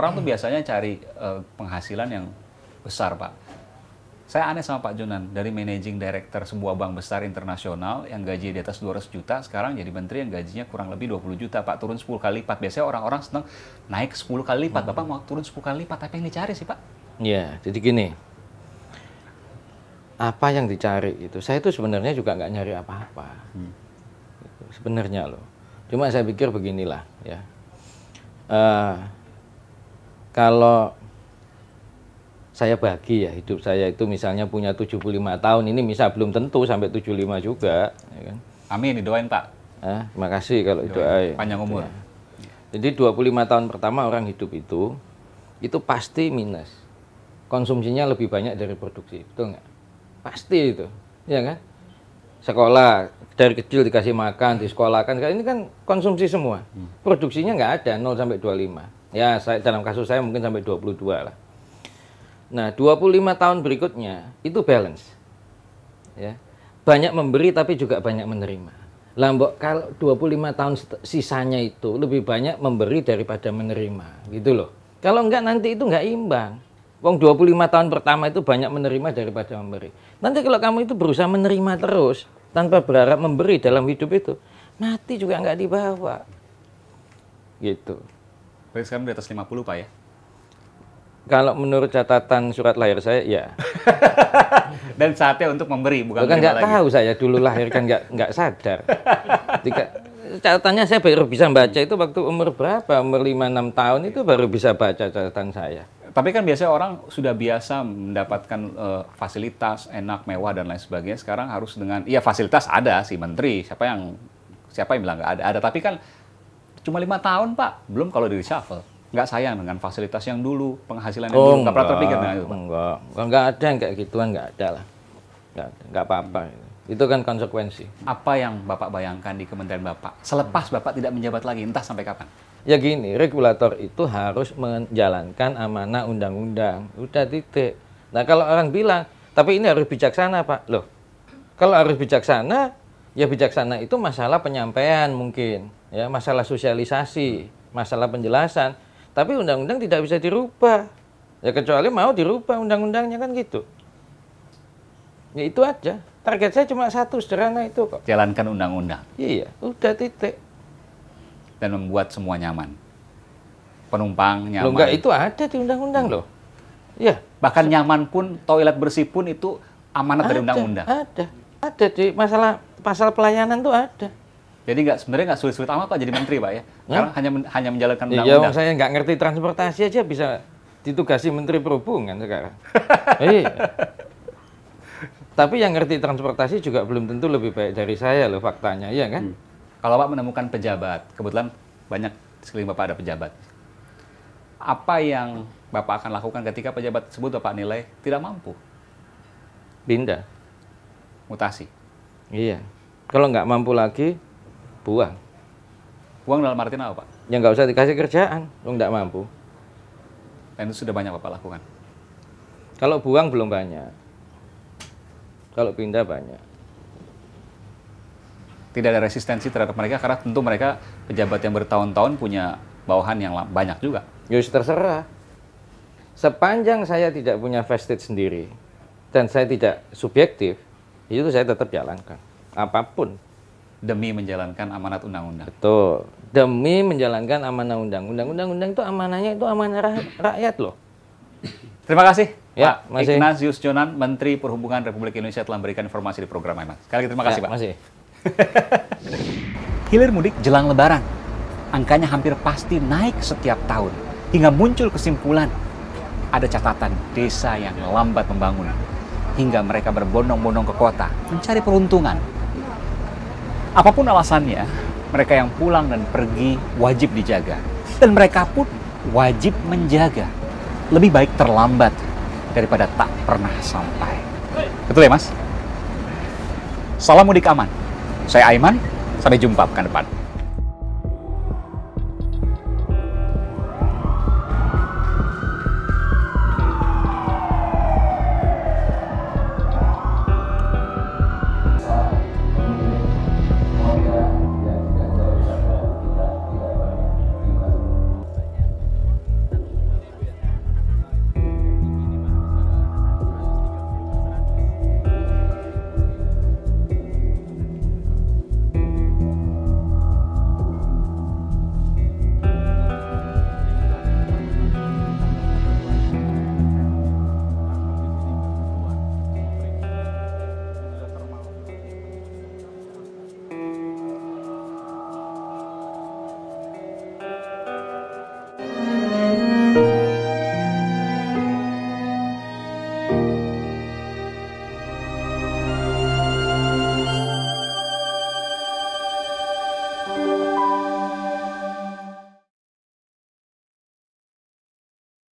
Orang tuh biasanya cari uh, penghasilan yang besar, Pak. Saya aneh sama Pak Junan, dari managing director sebuah bank besar internasional yang gaji di atas 200 juta, sekarang jadi menteri yang gajinya kurang lebih 20 juta, Pak. Turun 10 kali lipat. Biasanya orang-orang senang naik 10 kali lipat. Bapak mau turun 10 kali lipat, apa yang dicari sih, Pak? Iya, jadi gini. Apa yang dicari itu? Saya itu sebenarnya juga nggak nyari apa-apa. Hmm. Sebenarnya loh. Cuma saya pikir beginilah, ya. Uh, kalau saya bagi ya hidup saya itu misalnya punya 75 tahun ini bisa belum tentu sampai 75 juga ya kan? Amin doain Pak. Eh, terima kasih kalau itu. Panjang umur. Ya. Jadi 25 tahun pertama orang hidup itu itu pasti minus. Konsumsinya lebih banyak dari produksi, betul nggak? Pasti itu, ya kan? Sekolah dari kecil dikasih makan, disekolahkan, ini kan konsumsi semua. Hmm. Produksinya nggak ada 0 sampai 25 Ya, saya, dalam kasus saya mungkin sampai 22 lah. Nah, 25 tahun berikutnya itu balance. Ya. Banyak memberi tapi juga banyak menerima. Lambok kalau 25 tahun sisanya itu lebih banyak memberi daripada menerima, gitu loh. Kalau enggak nanti itu enggak imbang. Wong 25 tahun pertama itu banyak menerima daripada memberi. Nanti kalau kamu itu berusaha menerima terus tanpa berharap memberi dalam hidup itu, mati juga enggak dibawa. Gitu. Berarti sekarang di atas 50 Pak ya? Kalau menurut catatan surat lahir saya, ya. Dan saatnya untuk memberi, bukan Bukan nggak tahu saya dulu lahir kan nggak nggak sadar. Tiga, catatannya saya baru bisa baca itu waktu umur berapa? Umur 5-6 tahun itu baru bisa baca catatan saya. Tapi kan biasanya orang sudah biasa mendapatkan uh, fasilitas enak, mewah dan lain sebagainya. Sekarang harus dengan, iya fasilitas ada si menteri, siapa yang siapa yang bilang nggak ada? Ada tapi kan Cuma lima tahun Pak, belum kalau di reshuffle. Nggak sayang dengan fasilitas yang dulu, penghasilan yang oh, dulu, nggak pernah terpikir dengan itu Pak? Enggak, nggak ada yang kayak gituan, enggak ada lah. enggak apa-apa. Itu kan konsekuensi. Apa yang Bapak bayangkan di Kementerian Bapak? Selepas hmm. Bapak tidak menjabat lagi, entah sampai kapan? Ya gini, regulator itu harus menjalankan amanah undang-undang. Udah titik. Nah kalau orang bilang, tapi ini harus bijaksana Pak. Loh, kalau harus bijaksana, ya bijaksana itu masalah penyampaian mungkin ya masalah sosialisasi masalah penjelasan tapi undang-undang tidak bisa dirubah ya kecuali mau dirubah undang-undangnya kan gitu ya itu aja target saya cuma satu sederhana itu kok jalankan undang-undang iya udah titik dan membuat semua nyaman penumpang nyaman loh enggak itu ada di undang-undang hmm. loh ya bahkan nyaman pun toilet bersih pun itu amanat ada, dari undang-undang ada ada di masalah pasal pelayanan tuh ada. Jadi nggak sebenarnya nggak sulit-sulit amat pak jadi menteri pak ya? Karena hmm? hanya men, hanya menjalankan iya, undang-undang. Iya, saya nggak ngerti transportasi aja bisa ditugasi menteri perhubungan sekarang. iya. Tapi yang ngerti transportasi juga belum tentu lebih baik dari saya loh faktanya, iya kan? Hmm. Kalau Pak menemukan pejabat, kebetulan banyak di sekeliling Bapak ada pejabat. Apa yang Bapak akan lakukan ketika pejabat tersebut Bapak nilai tidak mampu? Pindah mutasi. Iya. Kalau nggak mampu lagi, buang. Buang dalam arti apa, Pak? Ya nggak usah dikasih kerjaan, lo nggak mampu. Dan itu sudah banyak Bapak lakukan? Kalau buang belum banyak. Kalau pindah banyak. Tidak ada resistensi terhadap mereka karena tentu mereka pejabat yang bertahun-tahun punya bawahan yang banyak juga. Ya terserah. Sepanjang saya tidak punya vested sendiri dan saya tidak subjektif, itu saya tetap jalankan apapun demi menjalankan amanat undang-undang. Betul. Demi menjalankan amanah undang-undang. Undang-undang itu amanahnya itu amanah rakyat loh. Terima kasih ya, Pak masih. Ignatius Jonan, Menteri Perhubungan Republik Indonesia telah memberikan informasi di program Emas. Sekali lagi terima ya, kasih ya, Pak. Masih. Hilir mudik jelang lebaran. Angkanya hampir pasti naik setiap tahun. Hingga muncul kesimpulan ada catatan desa yang lambat membangun hingga mereka berbondong-bondong ke kota mencari peruntungan. Apapun alasannya, mereka yang pulang dan pergi wajib dijaga, dan mereka pun wajib menjaga. Lebih baik terlambat daripada tak pernah sampai. Betul ya, Mas? Salam mudik aman. Saya Aiman, sampai jumpa pekan depan.